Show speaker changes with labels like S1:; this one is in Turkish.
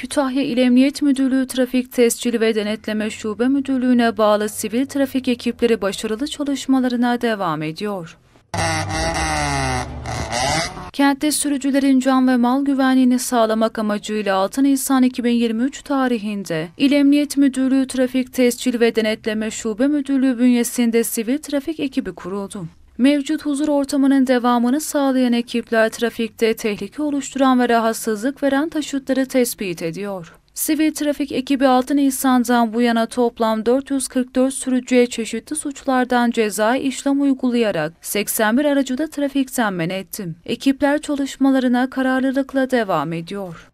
S1: Kütahya İl Emniyet Müdürlüğü Trafik Tescili ve Denetleme Şube Müdürlüğü'ne bağlı sivil trafik ekipleri başarılı çalışmalarına devam ediyor. Kentte sürücülerin can ve mal güvenliğini sağlamak amacıyla 6 Nisan 2023 tarihinde İl Emniyet Müdürlüğü Trafik Tescil ve Denetleme Şube Müdürlüğü bünyesinde sivil trafik ekibi kuruldu. Mevcut huzur ortamının devamını sağlayan ekipler trafikte tehlike oluşturan ve rahatsızlık veren taşıtları tespit ediyor. Sivil trafik ekibi 6 Nisan'dan bu yana toplam 444 sürücüye çeşitli suçlardan ceza işlem uygulayarak 81 aracı da trafikten men etti. Ekipler çalışmalarına kararlılıkla devam ediyor.